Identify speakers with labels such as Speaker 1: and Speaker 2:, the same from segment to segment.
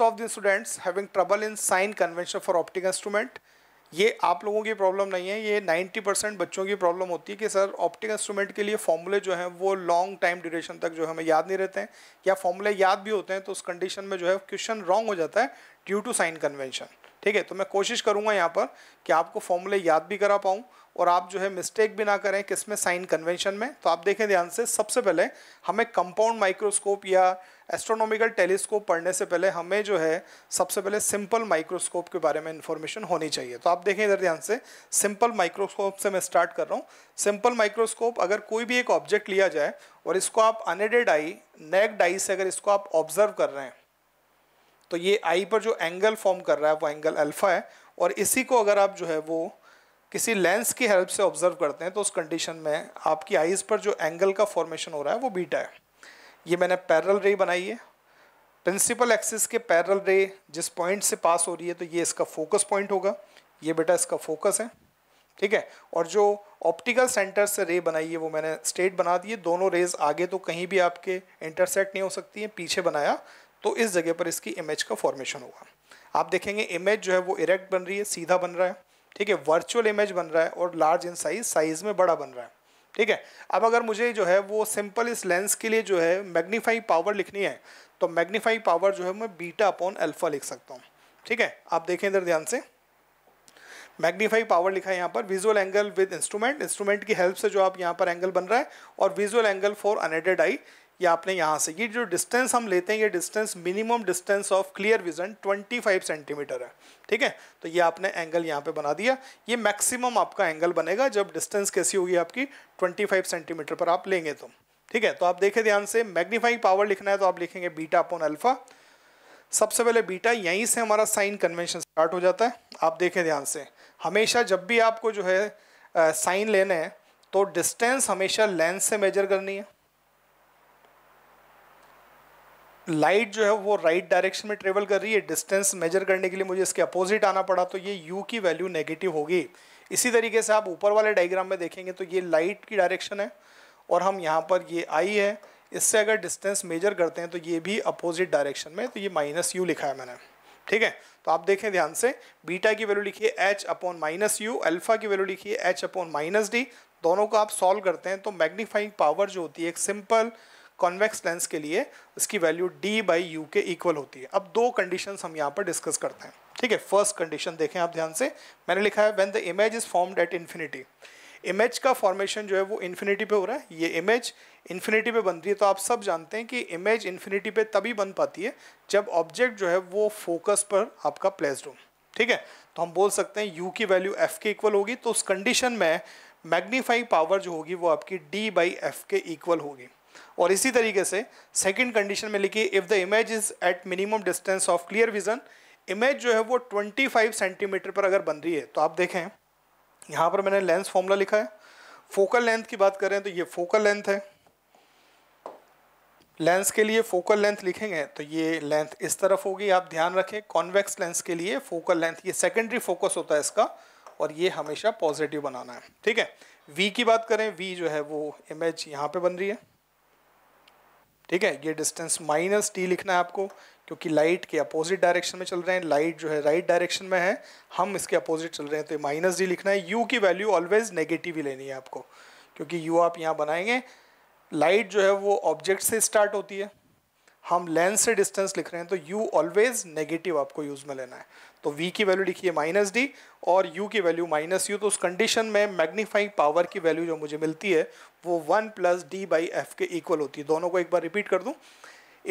Speaker 1: most of the students having trouble in sign convention for optic instrument ये आप लोगों की प्रॉब्लम नहीं है ये 90 परसेंट बच्चों की प्रॉब्लम होती है कि सर ऑप्टिक इंस्ट्रूमेंट के लिए फॉर्मूले जो हैं वो लॉन्ग टाइम ड्यूरेशन तक जो है हमें याद नहीं रहते हैं या फॉर्मूले याद भी होते हैं तो उस कंडीशन में जो है क्वेश्चन रॉन्ग हो जाता है ड्यू टू साइन कन्वेंशन ठीक है तो मैं कोशिश करूँगा यहाँ पर कि आपको फॉर्मूले याद भी करा पाऊँ और आप जो है मिस्टेक भी ना करें किस में साइन कन्वेंशन में तो आप देखें ध्यान से सबसे पहले हमें कंपाउंड माइक्रोस्कोप या एस्ट्रोनॉमिकल टेलीस्कोप पढ़ने से पहले हमें जो है सबसे पहले सिंपल माइक्रोस्कोप के बारे में इन्फॉर्मेशन होनी चाहिए तो आप देखें इधर ध्यान से सिंपल माइक्रोस्कोप से मैं स्टार्ट कर रहा हूँ सिंपल माइक्रोस्कोप अगर कोई भी एक ऑब्जेक्ट लिया जाए और इसको आप अनएडेड आई नेक डाई से अगर इसको आप ऑब्जर्व कर रहे हैं तो ये आई पर जो एंगल फॉर्म कर रहा है वो एंगल अल्फा है और इसी को अगर आप जो है वो किसी लेंस की हेल्प से ऑब्जर्व करते हैं तो उस कंडीशन में आपकी आइज़ पर जो एंगल का फॉर्मेशन हो रहा है वो बीटा है ये मैंने पैरल रे बनाई है प्रिंसिपल एक्सिस के पैरल रे जिस पॉइंट से पास हो रही है तो ये इसका फोकस पॉइंट होगा ये बेटा इसका फोकस है ठीक है और जो ऑप्टिकल सेंटर से रे बनाई है वो मैंने स्टेट बना दी है दोनों रेज आगे तो कहीं भी आपके इंटरसेक्ट नहीं हो सकती है पीछे बनाया तो इस जगह पर इसकी इमेज का फॉर्मेशन होगा आप देखेंगे इमेज जो है वो इरेक्ट बन रही है सीधा बन रहा है ठीक है वर्चुअल इमेज बन रहा है और लार्ज इन साइज साइज में बड़ा बन रहा है ठीक है अब अगर मुझे जो है वो सिंपल इस लेंस के लिए जो है मैग्नीफाई पावर लिखनी है तो मैग्नीफाई पावर जो है मैं बीटा अपॉन अल्फा लिख सकता हूँ ठीक है आप देखें इधर ध्यान से मैग्नीफाई पावर लिखा है यहाँ पर visual angle with instrument instrument की हेल्प से जो आप यहाँ पर एंगल बन रहा है और visual angle for unaided eye या आपने यहाँ से ये जो डिस्टेंस हम लेते हैं ये distance minimum distance of clear vision 25 centimetre है ठीक है तो ये आपने एंगल यहाँ पे बना दिया ये मैक्सिमम आपका एंगल बनेगा जब डिस्टेंस कैसी होगी आपकी 25 सेंटीमीटर पर आप लेंगे तो ठीक है तो आप देखें ध्यान से मैग्नीफाइंग पावर लिखना है तो आप लिखेंगे बीटा अपॉन अल्फा सबसे पहले बीटा यहीं से हमारा साइन कन्वेंशन स्टार्ट हो जाता है आप देखें ध्यान से हमेशा जब भी आपको जो है साइन लेना है तो डिस्टेंस हमेशा लेंथ से मेजर करनी है लाइट जो है वो राइट right डायरेक्शन में ट्रेवल कर रही है डिस्टेंस मेजर करने के लिए मुझे इसके अपोजिट आना पड़ा तो ये यू की वैल्यू नेगेटिव होगी इसी तरीके से आप ऊपर वाले डायग्राम में देखेंगे तो ये लाइट की डायरेक्शन है और हम यहाँ पर ये आई है इससे अगर डिस्टेंस मेजर करते हैं तो ये भी अपोजिट डायरेक्शन में तो ये माइनस यू लिखा है मैंने ठीक है तो आप देखें ध्यान से बीटा की वैल्यू लिखिए H upon minus U alpha की वैल्यू लिखिए एच अपॉन माइनस डी दोनों को आप सॉल्व करते हैं तो मैग्नीफाइंग पावर जो होती है एक सिंपल कॉन्वेक्स लेंस के लिए इसकी वैल्यू डी बाई यू के इक्वल होती है अब दो कंडीशंस हम यहाँ पर डिस्कस करते हैं ठीक है फर्स्ट कंडीशन देखें आप ध्यान से मैंने लिखा है when the image is formed at infinity image का फॉर्मेशन जो है वो इन्फिनिटी पे हो रहा है ये इमेज इन्फिनिटी पे बन रही है तो आप सब जानते हैं कि इमेज इन्फिनिटी पे तभी बन पाती है जब ऑब्जेक्ट जो है वो फोकस पर आपका प्लेस्ड हो ठीक है तो हम बोल सकते हैं यू की वैल्यू एफ के इक्वल होगी तो उस कंडीशन में मैग्नीफाइंग पावर जो होगी वो आपकी डी बाई एफ के इक्वल होगी और इसी तरीके से सेकंड कंडीशन में लिखिए if the image is at minimum distance of clear vision image जो है वो 25 सेंटीमीटर पर अगर बन रही है तो आप देखें यहाँ पर मैंने लेंस फॉर्मूला लिखा है फोकल लेंथ की बात करें तो ये फोकल लेंथ है लेंस के लिए फोकल लेंथ लिखेंगे तो ये लेंथ इस तरफ होगी आप ध्यान रखें कॉन्वेक्स लेंस के लिए फोकल लेंथ ये सेकेंडरी फोकस होता है इसका और ये हमेशा पॉजिटिव बनाना है ठीक है वी की बात करें वी जो है वो इमेज यहाँ पे बन रही है ठीक है ये डिस्टेंस माइनस टी लिखना है आपको क्योंकि लाइट के अपोजिट डायरेक्शन में चल रहे हैं लाइट जो है राइट डायरेक्शन में है हम इसके अपोजिट चल रहे हैं तो माइनस डी लिखना है यू की वैल्यू ऑलवेज नेगेटिव ही लेनी है आपको क्योंकि यू आप यहाँ बनाएंगे लाइट जो है वो ऑब्जेक्ट से स्टार्ट होती है हम लेंस से डिस्टेंस लिख रहे हैं तो यू ऑलवेज नेगेटिव आपको यूज में लेना है तो वी की वैल्यू लिखिए माइनस डी और यू की वैल्यू माइनस यू तो उस कंडीशन में मैग्नीफाइंग पावर की वैल्यू जो मुझे मिलती है वो one plus D by F के इक्वल होती है दोनों को एक बार रिपीट कर दूँ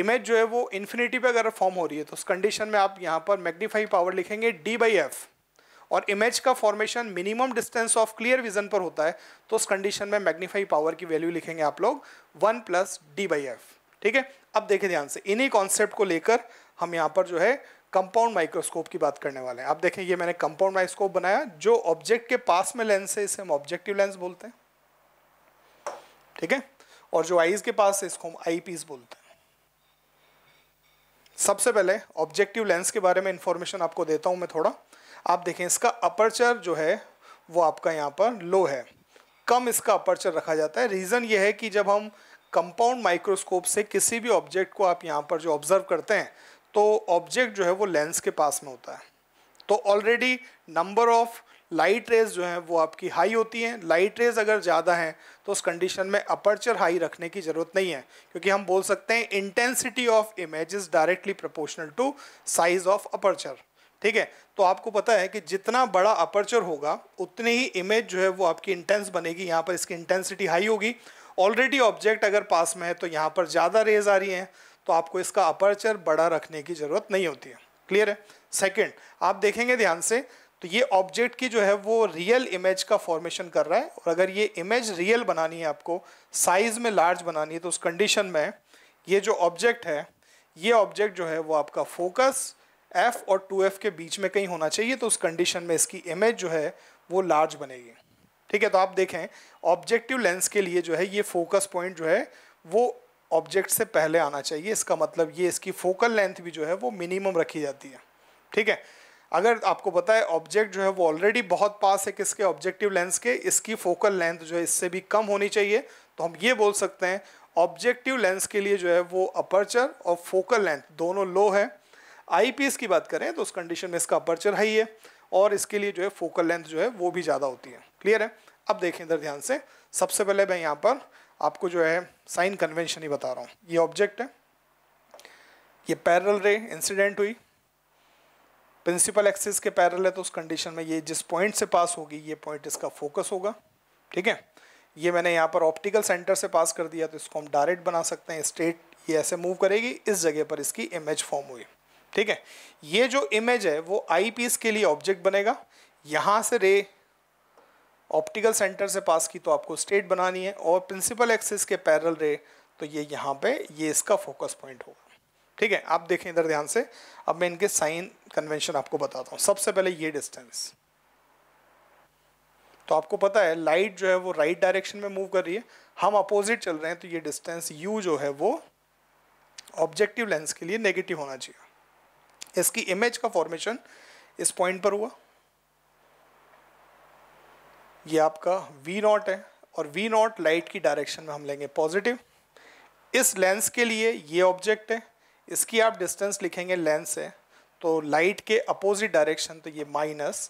Speaker 1: इमेज जो है वो इन्फिनिटी पर अगर फॉर्म हो रही है तो उस कंडीशन में आप यहाँ पर मैग्नीफाइंग पावर लिखेंगे डी बाई एफ और इमेज का formation minimum distance of clear vision पर होता है तो उस कंडीशन में मैग्नीफाई पावर की वैल्यू लिखेंगे आप लोग one plus D by F ठीक है अब देखें ध्यान से इन्हीं कॉन्सेप्ट को लेकर हम यहाँ पर जो है कंपाउंड माइक्रोस्कोप की बात करने वाले हैं आप देखें ये मैंने कंपाउंड माइक्रोस्कोप बनाया जो ऑब्जेक्ट के पास में लेंस है इसे हम ऑब्जेक्टिव लेंस बोलते हैं ठीक है और जो आईज के पास है इसको हम आई पीस बोलते हैं सबसे पहले ऑब्जेक्टिव लेंस के बारे में इंफॉर्मेशन आपको देता हूं मैं थोड़ा आप देखें इसका अपर्चर जो है वो आपका यहाँ पर लो है कम इसका अपर्चर रखा जाता है रीज़न ये है कि जब हम कंपाउंड माइक्रोस्कोप से किसी भी ऑब्जेक्ट को आप यहाँ पर जो ऑब्जर्व करते हैं तो ऑब्जेक्ट जो है वो लेंस के पास में होता है तो already number of light rays जो है वो आपकी हाई होती हैं लाइट रेज अगर ज़्यादा हैं तो उस कंडीशन में अपर्चर हाई रखने की ज़रूरत नहीं है क्योंकि हम बोल सकते हैं intensity of image is directly proportional to size of aperture ठीक है तो आपको पता है कि जितना बड़ा अपर्चर होगा उतनी ही इमेज जो है वो आपकी इंटेंस बनेगी यहाँ पर इसकी इंटेंसिटी हाई होगी ऑलरेडी ऑब्जेक्ट अगर पास में है तो यहाँ पर ज़्यादा रेज आ रही हैं तो आपको इसका अपर्चर बड़ा रखने की ज़रूरत नहीं होती है क्लियर है सेकेंड आप देखेंगे ध्यान से तो ये ऑब्जेक्ट की जो है वो रियल इमेज का फॉर्मेशन कर रहा है और अगर ये इमेज रियल बनानी है आपको साइज़ में लार्ज बनानी है तो उस कंडीशन में ये जो ऑब्जेक्ट है ये ऑब्जेक्ट जो है वो आपका फोकस एफ और टू एफ के बीच में कहीं होना चाहिए तो उस कंडीशन में इसकी इमेज जो है वो लार्ज बनेगी ठीक है तो आप देखें ऑब्जेक्टिव लेंस के लिए जो है ये फोकस पॉइंट जो है वो ऑब्जेक्ट से पहले आना चाहिए इसका मतलब ये इसकी फोकल लेंथ भी जो है वो मिनिमम रखी जाती है ठीक है अगर आपको पता है ऑब्जेक्ट जो है वो ऑलरेडी बहुत पास है किसके ऑब्जेक्टिव लेंस के इसकी फोकल लेंथ जो है इससे भी कम होनी चाहिए तो हम ये बोल सकते हैं ऑब्जेक्टिव लेंस के लिए जो है वो अपर्चर और फोकल लेंथ दोनों लो है एस की बात करें तो उस कंडीशन में इसका अपर्चर हाई है और इसके लिए जो है फोकल लेंथ जो है वो भी ज़्यादा होती है क्लियर है अब देखें इधर ध्यान से सबसे पहले मैं यहाँ पर आपको जो है साइन कन्वेंशन ही बता रहा हूँ ये ऑब्जेक्ट है ये पैरल रे इंसिडेंट हुई प्रिंसिपल एक्सिस के पैरल है तो उस कंडीशन में ये जिस पॉइंट से पास होगी ये पॉइंट इसका फोकस होगा ठीक है ये मैंने यहाँ पर ऑप्टिकल सेंटर से पास कर दिया तो इसको हम डायरेक्ट बना सकते हैं स्ट्रेट ये ऐसे मूव करेगी इस जगह पर इसकी इमेज फॉर्म हुई ठीक है ये जो इमेज है वो आई पीस के लिए ऑब्जेक्ट बनेगा यहाँ से रे ऑप्टिकल सेंटर से पास की तो आपको स्ट्रेट बनानी है और प्रिंसिपल एक्सिस के पैरल रे तो ये यहाँ पे ये इसका फोकस पॉइंट होगा ठीक है आप देखें इधर ध्यान से अब मैं इनके साइन कन्वेंशन आपको बताता हूँ सबसे पहले ये डिस्टेंस तो आपको पता है लाइट जो है वो राइट right डायरेक्शन में मूव कर रही है हम अपोजिट चल रहे हैं तो ये डिस्टेंस यू जो है वो ऑब्जेक्टिव लेंस के लिए नेगेटिव होना चाहिए इसकी इमेज का फॉर्मेशन इस पॉइंट पर हुआ ये आपका वी नॉट है और वी नॉट लाइट की डायरेक्शन में हम लेंगे पॉजिटिव इस लेंस के लिए ये ऑब्जेक्ट है इसकी आप डिस्टेंस लिखेंगे लेंस से तो लाइट के अपोजिट डायरेक्शन तो ये माइनस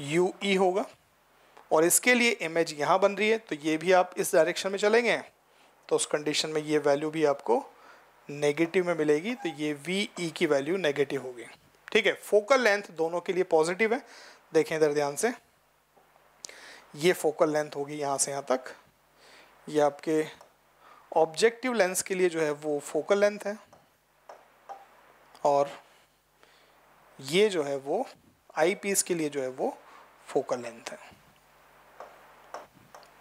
Speaker 1: यू ई होगा और इसके लिए इमेज यहाँ बन रही है तो ये भी आप इस डायरेक्शन में चलेंगे तो उस कंडीशन में ये वैल्यू भी आपको नेगेटिव में मिलेगी तो ये वी ई e की वैल्यू नेगेटिव होगी ठीक है फोकल लेंथ दोनों के लिए पॉजिटिव है देखें इधर ध्यान से ये फोकल लेंथ होगी यहाँ से यहाँ तक ये आपके ऑब्जेक्टिव लेंस के लिए जो है वो फोकल लेंथ है और ये जो है वो आई पीस के लिए जो है वो फोकल लेंथ है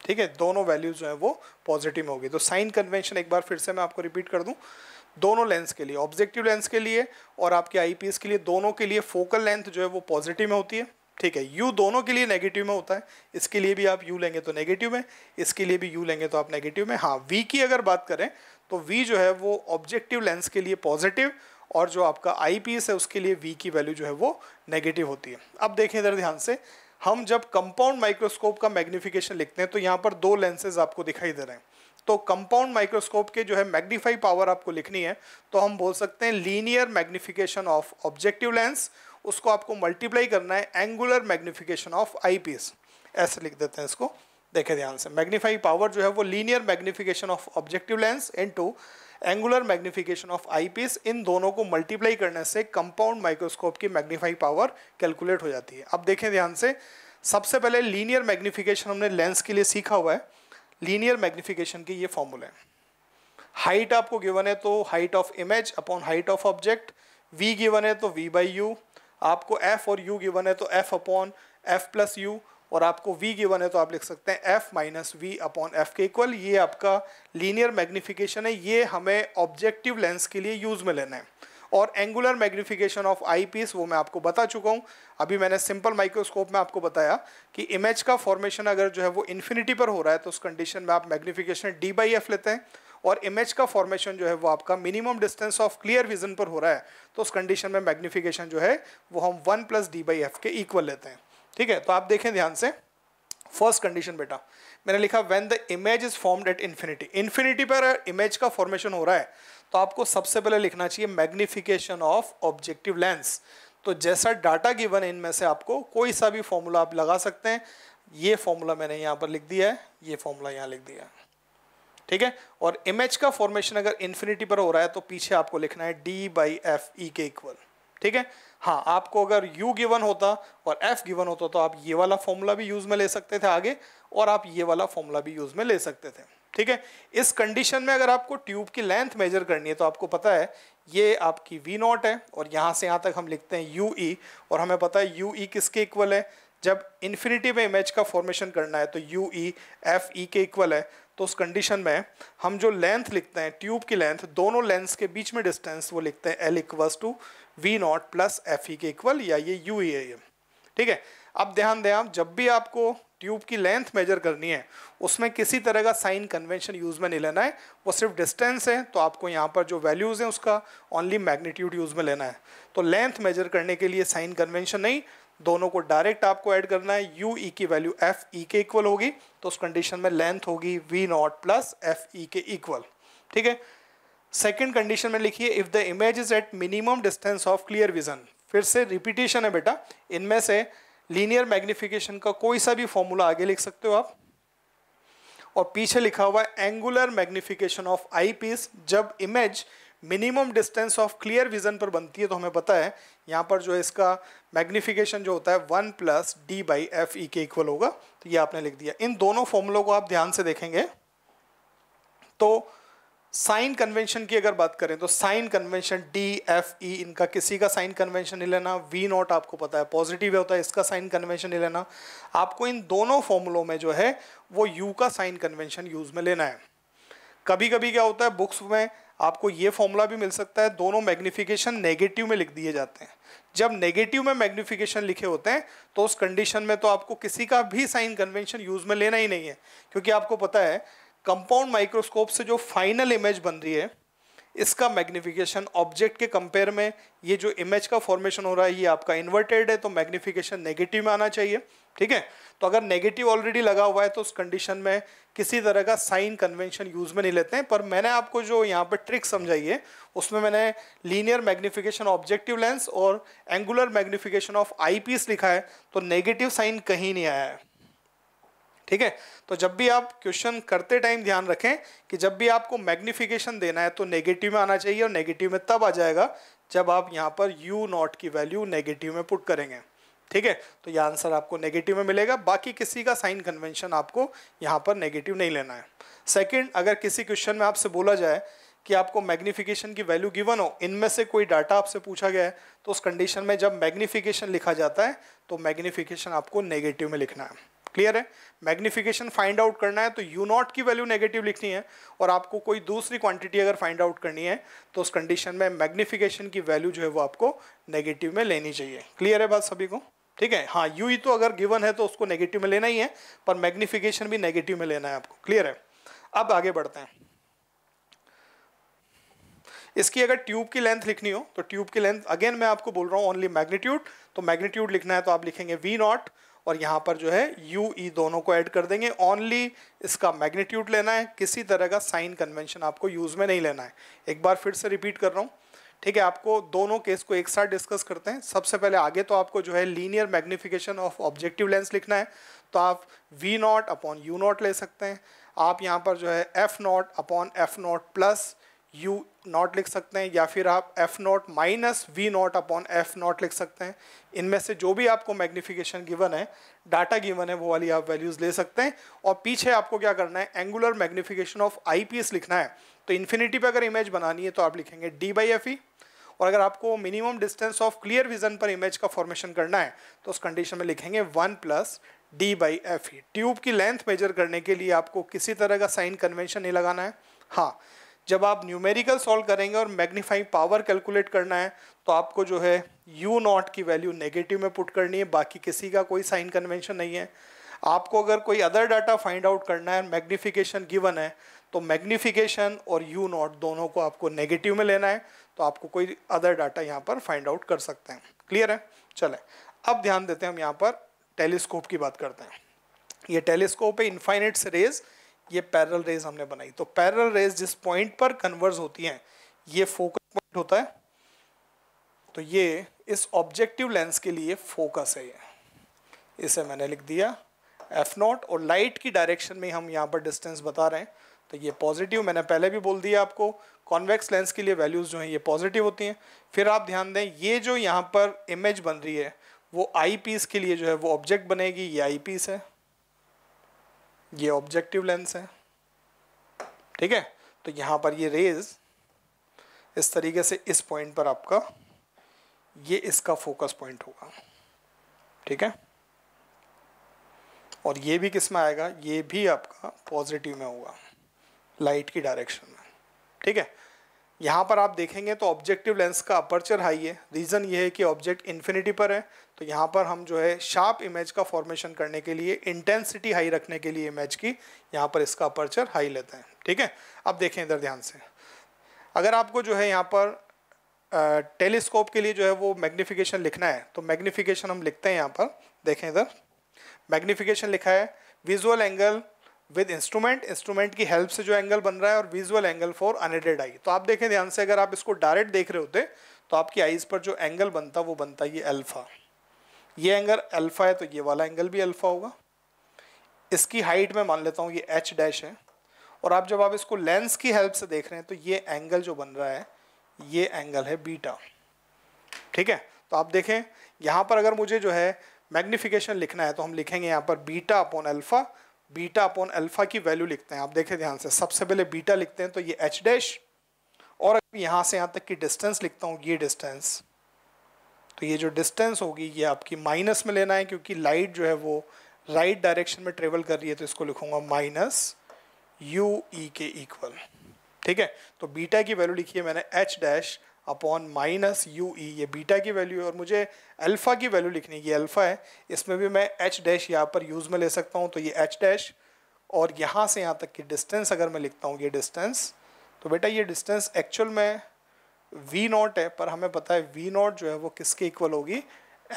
Speaker 1: ठीक है दोनों वैल्यूज जो है वो पॉजिटिव में होगी तो साइन कन्वेंशन एक बार फिर से मैं आपको रिपीट कर दूं दोनों लेंस के लिए ऑब्जेक्टिव लेंस के लिए और आपके आईपीएस के लिए दोनों के लिए फोकल लेंथ जो है वो पॉजिटिव में होती है ठीक है यू दोनों के लिए नेगेटिव में होता है इसके लिए भी आप यू लेंगे तो नेगेटिव में इसके लिए भी यू लेंगे तो आप नेगेटिव में हाँ वी की अगर बात करें तो वी जो है वो ऑब्जेक्टिव लेंस के लिए पॉजिटिव और जो आपका आई है उसके लिए वी की वैल्यू जो है वो नेगेटिव होती है अब देखें इधर ध्यान से हम जब कंपाउंड माइक्रोस्कोप का मैग्निफिकेशन लिखते हैं तो यहाँ पर दो लेंसेज आपको दिखाई दे रहे हैं तो कंपाउंड माइक्रोस्कोप के जो है मैग्नीफाई पावर आपको लिखनी है तो हम बोल सकते हैं linear magnification of objective lens उसको आपको मल्टीप्लाई करना है एंगुलर मैग्निफिकेशन ऑफ आई ऐसे लिख देते हैं इसको देखे ध्यान से मैग्नीफाई पावर जो है वो linear magnification of objective lens into angular magnification of eyepiece इन दोनों को मल्टीप्लाई करने से कंपाउंड माइक्रोस्कोप की मैग्नीफाई पावर कैलकुलेट हो जाती है अब देखें ध्यान से सबसे पहले लीनियर मैग्निफिकेशन हमने लेंस के लिए सीखा हुआ है लीनियर मैग्निफिकेशन के ये फॉर्मूले हाइट आपको गिवन है तो height of image upon height of object V given है तो वी बाई यू आपको एफ और यू गिवन है तो F upon F plus U और आपको वी गिवन है तो आप लिख सकते हैं F minus V upon F के इक्वल ये आपका लीनियर मैग्निफिकेशन है ये हमें ऑब्जेक्टिव लेंस के लिए यूज़ में लेना है और angular magnification of eyepiece वो मैं आपको बता चुका हूँ अभी मैंने सिंपल माइक्रोस्कोप में आपको बताया कि इमेज का फॉर्मेशन अगर जो है वो इन्फिनिटी पर हो रहा है तो उस कंडीशन में आप मैग्निफिकेशन डी बाई एफ लेते हैं और इमेज का फॉर्मेशन जो है वो आपका minimum distance of clear vision पर हो रहा है तो उस कंडीशन में मैग्निफिकेशन जो है वो हम one plus D by F के इक्वल लेते हैं ठीक है तो आप देखें ध्यान से फर्स्ट कंडीशन बेटा मैंने लिखा when the image is formed at infinity infinity पर इमेज का फॉर्मेशन हो रहा है तो आपको सबसे पहले लिखना चाहिए मैग्निफिकेशन ऑफ ऑब्जेक्टिव लेंस तो जैसा डाटा गिवन है इनमें से आपको कोई सा भी फॉर्मूला आप लगा सकते हैं ये फॉर्मूला मैंने यहाँ पर लिख दिया है ये फॉर्मूला यहाँ लिख दिया है ठीक है और इमेज का फॉर्मेशन अगर इन्फिनिटी पर हो रहा है तो पीछे आपको लिखना है डी बाई एफ ई के इक्वल ठीक है हाँ आपको अगर यू गिवन होता और एफ गिवन होता तो आप ये वाला फॉर्मूला भी यूज में ले सकते थे आगे और आप ये वाला फॉर्मूला भी यूज में ले सकते थे ठीक है इस कंडीशन में अगर आपको ट्यूब की लेंथ मेजर करनी है तो आपको पता है ये आपकी वी नॉट है और यहाँ से यहाँ तक हम लिखते हैं यू ई e, और हमें पता है यू ई e किसके इक्वल है जब इन्फिनिटी में इमेज का फॉर्मेशन करना है तो यू ई एफ ई के इक्वल है तो उस कंडीशन में हम जो लेंथ लिखते हैं ट्यूब की लेंथ दोनों लेंस के बीच में डिस्टेंस वो लिखते हैं L equal to V not plus F E के इक्वल या ये यू ई एम ठीक है अब ध्यान दें आप जब भी आपको ट्यूब की लेंथ मेजर करनी है उसमें किसी तरह का साइन कन्वेंशन यूज़ में नहीं लेना है वो सिर्फ डिस्टेंस है तो आपको यहाँ पर जो वैल्यूज़ हैं उसका ओनली मैग्नीट्यूड यूज़ में लेना है तो लेंथ मेजर करने के लिए साइन कन्वेंशन नहीं दोनों को डायरेक्ट आपको ऐड करना है यू ई e की वैल्यू एफ ई e के इक्वल होगी तो उस कंडीशन में लेंथ होगी V not plus F E के इक्वल ठीक है सेकेंड कंडीशन में लिखिए if the image is at minimum distance of clear vision फिर से रिपीटेशन है बेटा इनमें से लीनियर मैग्निफिकेशन का कोई सा भी फॉर्मूला आगे लिख सकते हो आप और पीछे लिखा हुआ है angular magnification of eyepiece जब image minimum distance of clear vision पर बनती है तो हमें पता है यहाँ पर जो है इसका मैग्निफिकेशन जो होता है one plus D by F E के इक्वल होगा तो ये आपने लिख दिया इन दोनों फॉर्मुलों को आप ध्यान से देखेंगे तो साइन कन्वेंशन की अगर बात करें तो sign convention D F E इनका किसी का साइन कन्वेंशन नहीं लेना वी नॉट आपको पता है पॉजिटिव होता है इसका साइन कन्वेंशन नहीं लेना आपको इन दोनों फॉर्मुलों में जो है वो यू का साइन कन्वेंशन यूज में लेना है कभी कभी क्या होता है बुक्स में आपको ये फॉर्मूला भी मिल सकता है दोनों मैग्निफिकेशन नेगेटिव में लिख दिए जाते हैं जब नेगेटिव में मैग्निफिकेशन लिखे होते हैं तो उस कंडीशन में तो आपको किसी का भी साइन कन्वेंशन यूज़ में लेना ही नहीं है क्योंकि आपको पता है कंपाउंड माइक्रोस्कोप से जो फाइनल इमेज बन रही है इसका मैग्निफिकेशन ऑब्जेक्ट के कंपेयर में ये जो इमेज का फॉर्मेशन हो रहा है ये आपका इन्वर्टेड है तो मैग्निफिकेशन नेगेटिव में आना चाहिए ठीक है तो अगर नेगेटिव ऑलरेडी लगा हुआ है तो उस कंडीशन में किसी तरह का साइन कन्वेंशन यूज़ में नहीं लेते हैं पर मैंने आपको जो यहाँ पर ट्रिक समझाई है उसमें मैंने लीनियर मैग्निफिकेशन ऑब्जेक्टिव लेंस और एंगुलर मैग्निफिकेशन ऑफ आई लिखा है तो नेगेटिव साइन कहीं नहीं आया है ठीक है तो जब भी आप क्वेश्चन करते टाइम ध्यान रखें कि जब भी आपको मैग्निफिकेशन देना है तो नेगेटिव में आना चाहिए और नेगेटिव में तब आ जाएगा जब आप यहाँ पर यू नॉट की वैल्यू नेगेटिव में पुट करेंगे ठीक है तो यह आंसर आपको नेगेटिव में मिलेगा बाकी किसी का साइन कन्वेंशन आपको यहाँ पर नेगेटिव नहीं लेना है सेकेंड अगर किसी क्वेश्चन में आपसे बोला जाए कि आपको मैग्निफिकेशन की वैल्यू गिवन हो इनमें से कोई डाटा आपसे पूछा गया है तो उस कंडीशन में जब मैग्निफिकेशन लिखा जाता है तो मैग्निफिकेशन आपको नेगेटिव में लिखना है क्लियर है मैग्निफिकेशन फाइंड आउट करना है तो यू नॉट की वैल्यू नेगेटिव लिखनी है और आपको कोई दूसरी क्वांटिटी अगर फाइंड आउट करनी है तो उस कंडीशन में मैग्निफिकेशन की वैल्यू जो है वो आपको नेगेटिव में लेनी चाहिए क्लियर है बात सभी को ठीक है हाँ यू ही तो अगर गिवन है तो उसको नेगेटिव में लेना ही है पर मैग्निफिकेशन भी नेगेटिव में लेना है आपको क्लियर है अब आगे बढ़ते हैं इसकी अगर ट्यूब की लेंथ लिखनी हो तो ट्यूब की लेंथ अगेन मैं आपको बोल रहा हूँ ओनली मैग्नीट्यूड तो मैग्नीट्यूड लिखना है तो आप लिखेंगे वी नॉट और यहाँ पर जो है यू ई e दोनों को ऐड कर देंगे ओनली इसका मैग्नीट्यूड लेना है किसी तरह का साइन कन्वेंशन आपको यूज़ में नहीं लेना है एक बार फिर से रिपीट कर रहा हूँ ठीक है आपको दोनों केस को एक साथ डिस्कस करते हैं सबसे पहले आगे तो आपको जो है linear magnification of objective lens लिखना है तो आप V not upon U not ले सकते हैं आप यहाँ पर जो है F not upon F not plus U not लिख सकते हैं या फिर आप F not minus V not upon F not लिख सकते हैं इनमें से जो भी आपको मैग्नीफिकेशन गिवन है डाटा गिवन है वो वाली आप वैल्यूज़ ले सकते हैं और पीछे आपको क्या करना है एंगुलर मैग्निफिकेशन ऑफ आई लिखना है तो इन्फिनिटी पर अगर इमेज बनानी है तो आप लिखेंगे डी बाई एफ ई और अगर आपको minimum distance of clear vision पर इमेज का फॉर्मेशन करना है तो उस कंडीशन में लिखेंगे one plus D by F E tube की लेंथ मेजर करने के लिए आपको किसी तरह का साइन कन्वेंशन नहीं लगाना है हाँ जब आप न्यूमेरिकल सॉल्व करेंगे और मैग्नीफाइंग पावर कैलकुलेट करना है तो आपको जो है यू नॉट की वैल्यू नेगेटिव में पुट करनी है बाकी किसी का कोई साइन कन्वेंशन नहीं है आपको अगर कोई अदर डाटा फाइंड आउट करना है मैग्निफिकेशन गिवन है तो मैग्निफिकेशन और यू नॉट दोनों को आपको नेगेटिव में लेना है तो आपको कोई अदर डाटा यहाँ पर फाइंड आउट कर सकते हैं क्लियर है चले अब ध्यान देते हैं हम यहाँ पर टेलीस्कोप की बात करते हैं ये टेलीस्कोप है इन्फाइनेट रेज ये पैरल रेज हमने बनाई तो पैरल रेज जिस पॉइंट पर कन्वर्स होती हैं ये फोकस पॉइंट होता है तो ये इस ऑब्जेक्टिव लेंस के लिए फोकस है ये इसे मैंने लिख दिया एफ नॉट और लाइट की डायरेक्शन में हम यहाँ पर डिस्टेंस बता रहे हैं तो ये पॉजिटिव मैंने पहले भी बोल दिया आपको कॉन्वेक्स लेंस के लिए वैल्यूज़ जो हैं ये पॉजिटिव होती हैं फिर आप ध्यान दें ये जो यहाँ पर इमेज बन रही है वो आई पीस के लिए जो है वो ऑब्जेक्ट बनेगी ये आई पीस है ये ऑब्जेक्टिव लेंस है ठीक है तो यहाँ पर ये रेज इस तरीके से इस पॉइंट पर आपका ये इसका फोकस पॉइंट होगा ठीक है और ये भी किस में आएगा ये भी आपका पॉजिटिव में होगा लाइट की डायरेक्शन में ठीक है यहाँ पर आप देखेंगे तो ऑब्जेक्टिव लेंस का अपर्चर हाई है रीज़न ये है कि ऑब्जेक्ट इन्फिनिटी पर है तो यहाँ पर हम जो है शार्प इमेज का फॉर्मेशन करने के लिए इंटेंसिटी हाई रखने के लिए इमेज की यहाँ पर इसका अपर्चर हाई लेते हैं ठीक है अब देखें इधर ध्यान से अगर आपको जो है यहाँ पर टेलीस्कोप के लिए जो है वो मैग्नीफिकेशन लिखना है तो मैग्नीफिकेशन हम लिखते हैं यहाँ पर देखें इधर मैग्नीफिकेशन लिखा है visual angle with instrument instrument की हेल्प से जो एंगल बन रहा है और visual angle for unaided eye तो आप देखें ध्यान से अगर आप इसको डायरेक्ट देख रहे होते तो आपकी आईज पर जो एंगल बनता वो बनता ये अल्फ़ा ये एंगल अल्फ़ा है तो ये वाला एंगल भी अल्फ़ा होगा इसकी हाइट में मान लेता हूँ ये एच डैश है और आप जब आप इसको लेंस की हेल्प से देख रहे हैं तो ये एंगल जो बन रहा है ये एंगल है बीटा ठीक है तो आप देखें यहाँ पर अगर मुझे जो है मैग्निफिकेशन लिखना है तो हम लिखेंगे यहाँ पर beta upon alpha beta upon alpha की वैल्यू लिखते हैं आप देखें ध्यान से सबसे पहले बीटा लिखते हैं तो ये एच डैश और अगर यहाँ से यहाँ तक की डिस्टेंस लिखता हूँ ये डिस्टेंस तो ये जो डिस्टेंस होगी ये आपकी माइनस में लेना है क्योंकि लाइट जो है वो राइट right डायरेक्शन में ट्रेवल कर रही है तो इसको लिखूंगा माइनस यू ई के इक्वल ठीक है तो बीटा की वैल्यू लिखी है मैंने H dash upon minus U E ये बीटा की वैल्यू है और मुझे अल्फ़ा की वैल्यू लिखनी है ये अल्फ़ा है इसमें भी मैं एच डैश यहाँ पर यूज़ में ले सकता हूँ तो ये एच डैश और यहाँ से यहाँ तक की डिस्टेंस अगर मैं लिखता हूँ ये डिस्टेंस तो बेटा ये डिस्टेंस एक्चुअल में वी नॉट है पर हमें पता है वी नॉट जो है वो किसके इक्वल होगी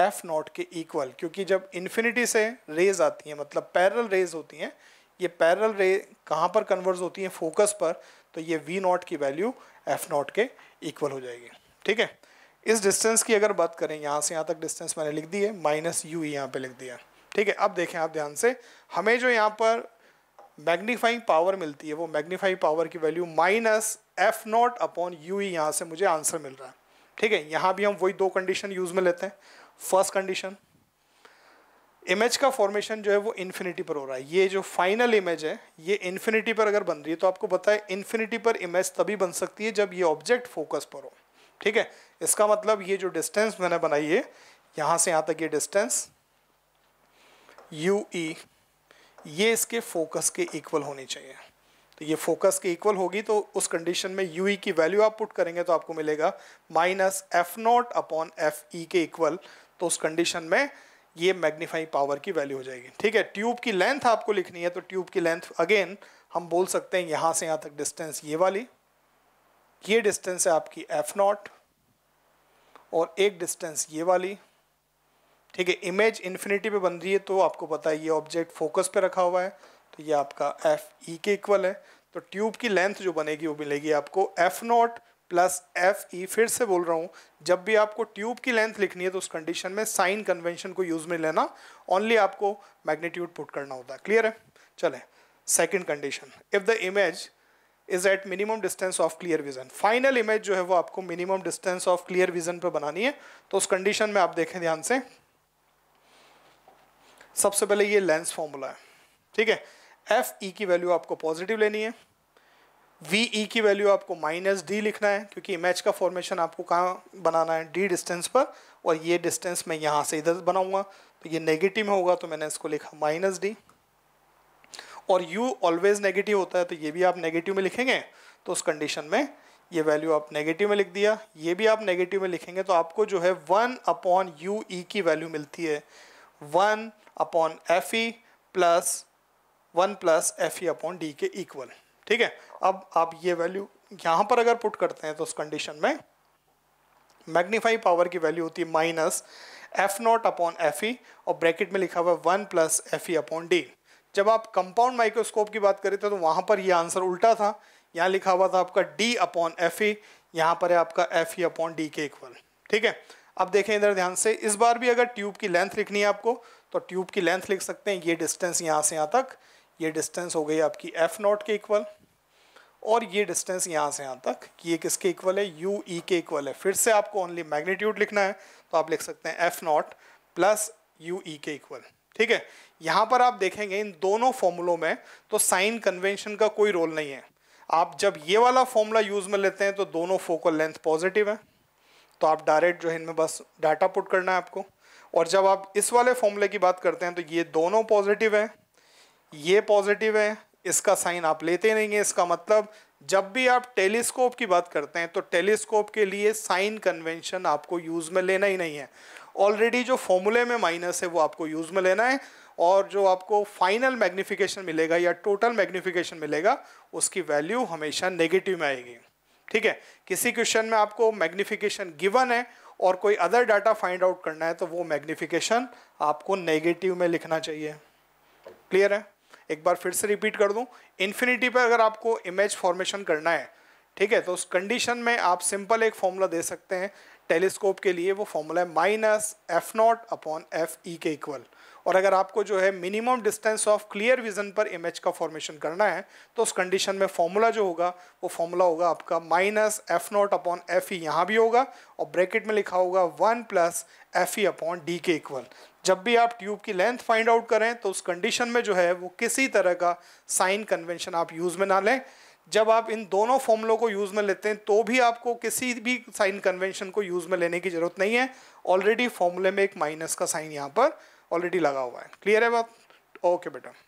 Speaker 1: एफ नॉट के इक्वल क्योंकि जब इन्फिनिटी से रेज आती हैं मतलब पैरल रेज होती हैं ये पैरल रे कहाँ पर कन्वर्ज होती हैं फोकस पर तो ये वी नॉट की वैल्यू एफ नॉट के इक्वल हो जाएगी ठीक है इस डिस्टेंस की अगर बात करें यहाँ से यहाँ तक डिस्टेंस मैंने लिख दी है माइनस यू e यहाँ पे लिख दिया ठीक है अब देखें आप ध्यान से हमें जो यहाँ पर मैग्नीफाइंग पावर मिलती है वो मैग्नीफाइंग पावर की value minus F not upon U E यहाँ से मुझे आंसर मिल रहा है ठीक है यहाँ भी हम वही दो कंडीशन यूज़ में लेते हैं फर्स्ट कंडीशन इमेज का फॉर्मेशन जो है वो इन्फिनिटी पर हो रहा है ये जो फाइनल इमेज है ये इन्फिनिटी पर अगर बन रही है तो आपको पता है इन्फिनिटी पर इमेज तभी बन सकती है जब ये ऑब्जेक्ट फोकस पर हो ठीक है इसका मतलब ये जो डिस्टेंस मैंने बनाई है यहाँ से यहाँ तक ये डिस्टेंस यू ई ये इसके फोकस के इक्वल होनी चाहिए तो ये फोकस के इक्वल होगी तो उस कंडीशन में यू ई e की वैल्यू आप पुट करेंगे तो आपको मिलेगा minus F not upon F E के इक्वल तो उस कंडीशन में ये मैग्नीफाइंग पावर की वैल्यू हो जाएगी ठीक है ट्यूब की लेंथ आपको लिखनी है तो ट्यूब की लेंथ अगेन हम बोल सकते हैं यहाँ से यहाँ तक डिस्टेंस ये वाली ये डिस्टेंस है आपकी एफ नॉट और एक डिस्टेंस ये वाली ठीक है इमेज इन्फिनिटी पे बन रही है तो आपको पता है ये ऑब्जेक्ट फोकस पे रखा हुआ है तो ये आपका एफ ई e के इक्वल है तो ट्यूब की लेंथ जो बनेगी वो मिलेगी आपको F not plus F E फिर से बोल रहा हूँ जब भी आपको ट्यूब की लेंथ लिखनी है तो उस कंडीशन में साइन कन्वेंशन को यूज़ में लेना ओनली आपको मैग्नीट्यूड पुट करना होता है क्लियर है चले second condition if the image is at minimum distance of clear vision final image जो है वो आपको minimum distance of clear vision पर बनानी है तो उस कंडीशन में आप देखें ध्यान से सबसे पहले ये लेंस फॉर्मूला है ठीक है एफ ई e की वैल्यू आपको पॉजिटिव लेनी है वी ई e की वैल्यू आपको माइनस डी लिखना है क्योंकि इमेज का फॉर्मेशन आपको कहाँ बनाना है डी डिस्टेंस पर और ये डिस्टेंस मैं यहाँ से इधर बनाऊँगा तो ये नेगेटिव में होगा तो मैंने इसको लिखा माइनस डी और यू ऑलवेज नेगेटिव होता है तो ये भी आप नेगेटिव में लिखेंगे तो उस कंडीशन में ये वैल्यू आप नेगेटिव में लिख दिया ये भी आप नेगेटिव में लिखेंगे तो आपको जो है वन अपॉन यू ई की वैल्यू मिलती है one upon F E plus one plus F E upon D के इक्वल ठीक है अब आप ये वैल्यू यहाँ पर अगर पुट करते हैं तो उस कंडीशन में मैग्नीफाई पावर की वैल्यू होती है minus F not upon F E और ब्रैकेट में लिखा हुआ है one plus F E upon D जब आप कंपाउंड माइक्रोस्कोप की बात करें तो, तो वहाँ पर ये आंसर उल्टा था यहाँ लिखा हुआ था आपका डी अपॉन एफ ई यहाँ पर है आपका एफ ई अपॉन डी के इक्वल ठीक है अब देखें इधर ध्यान से इस बार भी अगर ट्यूब की लेंथ लिखनी है आपको तो ट्यूब की लेंथ लिख सकते हैं ये डिस्टेंस यहाँ से यहाँ तक ये डिस्टेंस हो गई आपकी एफ नॉट के इक्वल और ये डिस्टेंस यहाँ से यहाँ तक कि ये किसके इक्वल है यू ई e के इक्वल है फिर से आपको ओनली मैग्नीट्यूड लिखना है तो आप लिख सकते हैं F not plus U E के इक्वल ठीक है यहाँ पर आप देखेंगे इन दोनों फॉर्मूलों में तो साइन कन्वेंशन का कोई रोल नहीं है आप जब ये वाला फॉर्मूला यूज़ में लेते हैं तो दोनों फोकल लेंथ पॉजिटिव है तो आप डायरेक्ट जो है इनमें बस डाटा पुट करना है आपको और जब आप इस वाले फॉर्मूले की बात करते हैं तो ये दोनों पॉजिटिव हैं ये पॉजिटिव है इसका साइन आप लेते नहीं है इसका मतलब जब भी आप टेलीस्कोप की बात करते हैं तो टेलीस्कोप के लिए साइन कन्वेंशन आपको यूज़ में लेना ही नहीं है ऑलरेडी जो फॉर्मूले में माइनस है वो आपको यूज़ में लेना है और जो आपको फाइनल मैग्निफिकेशन मिलेगा या टोटल मैग्निफिकेशन मिलेगा उसकी वैल्यू हमेशा नेगेटिव में आएगी ठीक है किसी क्वेश्चन में आपको मैग्निफिकेशन गिवन है और कोई अदर डाटा फाइंड आउट करना है तो वो मैग्निफिकेशन आपको नेगेटिव में लिखना चाहिए क्लियर है एक बार फिर से रिपीट कर दूं इन्फिनिटी पर अगर आपको इमेज फॉर्मेशन करना है ठीक है तो उस कंडीशन में आप सिंपल एक फॉर्मूला दे सकते हैं टेलीस्कोप के लिए वो फॉर्मूला है minus F not upon F E के इक्वल और अगर आपको जो है minimum distance of clear vision पर इमेज का फॉर्मेशन करना है तो उस कंडीशन में फॉर्मूला जो होगा वो फॉर्मूला होगा आपका minus F not upon F E यहाँ भी होगा और ब्रैकेट में लिखा होगा one plus F E upon D के इक्वल जब भी आप ट्यूब की लेंथ फाइंड आउट करें तो उस कंडीशन में जो है वो किसी तरह का साइन कन्वेंशन आप यूज़ में ना लें जब आप इन दोनों फॉर्मुलों को यूज़ में लेते हैं तो भी आपको किसी भी साइन कन्वेंशन को यूज़ में लेने की ज़रूरत नहीं है ऑलरेडी फॉर्मूले में एक माइनस का साइन यहाँ पर ऑलरेडी लगा हुआ है क्लियर है बात ओके बेटा